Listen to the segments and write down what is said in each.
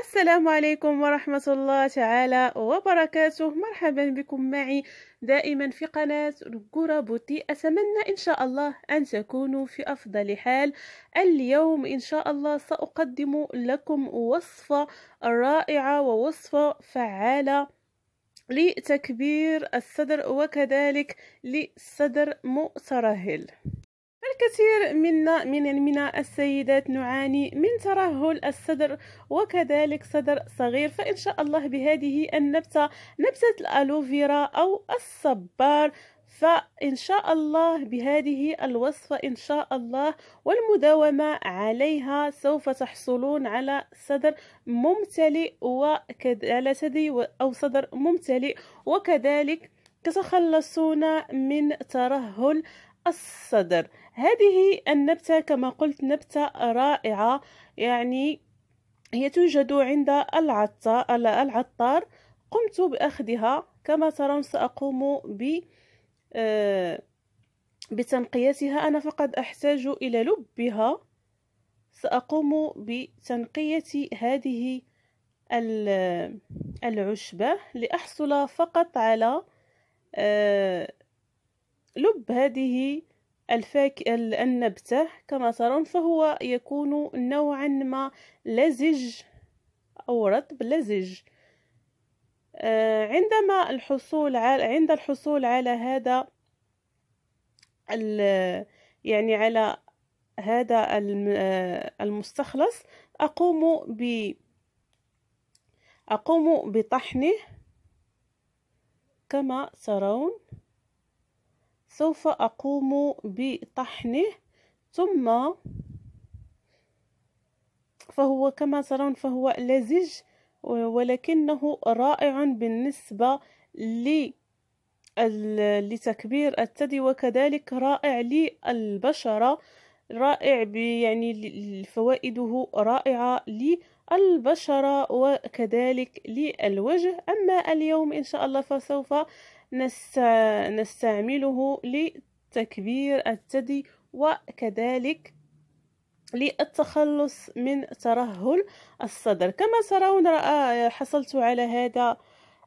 السلام عليكم ورحمة الله تعالى وبركاته مرحبا بكم معي دائما في قناة رجورة بوتي أتمنى إن شاء الله أن تكونوا في أفضل حال اليوم إن شاء الله سأقدم لكم وصفة رائعة ووصفة فعالة لتكبير الصدر وكذلك للصدر مترهل الكثير منا من يعني من السيدات نعاني من ترهل الصدر وكذلك صدر صغير فإن شاء الله بهذه النبتة نبتة الألوفيرا أو الصبار فإن شاء الله بهذه الوصفة إن شاء الله والمداومة عليها سوف تحصلون على صدر ممتلئ وعلى ثدي أو صدر ممتلئ وكذلك تتخلصون من ترهل الصدر هذه النبتة كما قلت نبتة رائعة يعني هي توجد عند العطار قمت بأخذها كما ترون سأقوم ب آه، بتنقيتها أنا فقط أحتاج إلى لبها سأقوم بتنقية هذه العشبة لأحصل فقط على آه، لب هذه الفاك النبتة كما ترون فهو يكون نوعا ما لزج أو رطب لزج آه، عندما الحصول على عند الحصول على هذا يعني على هذا آه، المستخلص أقوم ب أقوم بطحنه كما ترون سوف أقوم بطحنه ثم فهو كما ترون فهو لزج ولكنه رائع بالنسبة لي لتكبير الثدي وكذلك رائع للبشرة رائع يعني فوائده رائعة للبشرة وكذلك للوجه أما اليوم إن شاء الله فسوف نستعمله لتكبير الثدي وكذلك للتخلص من ترهل الصدر كما ترون حصلت على هذا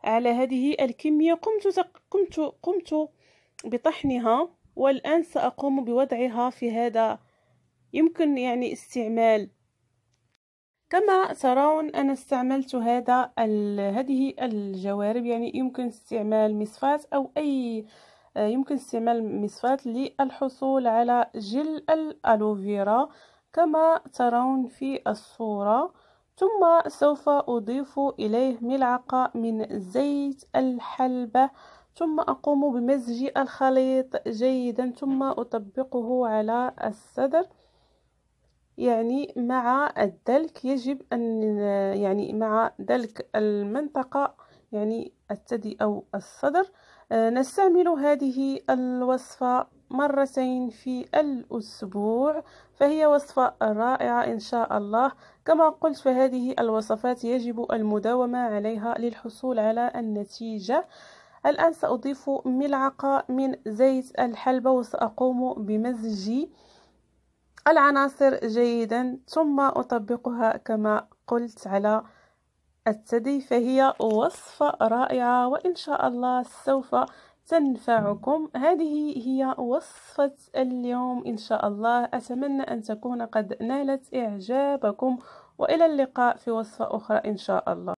على هذه الكمية قمت قمت قمت بطحنها والآن سأقوم بوضعها في هذا يمكن يعني استعمال كما ترون أنا استعملت هذا هذه الجوارب يعني يمكن استعمال مصفاة أو أي آه، يمكن استعمال مصفاة للحصول على جل الألوفيرا كما ترون في الصورة ثم سوف أضيف إليه ملعقة من زيت الحلبة ثم أقوم بمزج الخليط جيدا ثم أطبقه على الصدر يعني مع الدلك يجب أن يعني مع دلك المنطقة يعني الثدي أو الصدر آه، نستعمل هذه الوصفة مرتين في الأسبوع فهي وصفة رائعة إن شاء الله كما قلت فهذه الوصفات يجب المداومة عليها للحصول على النتيجة الآن سأضيف ملعقة من زيت الحلبة وسأقوم بمزج العناصر جيدا ثم أطبقها كما قلت على الثدي فهي وصفة رائعة وإن شاء الله سوف تنفعكم هذه هي وصفة اليوم إن شاء الله أتمنى أن تكون قد نالت إعجابكم وإلى اللقاء في وصفة أخرى إن شاء الله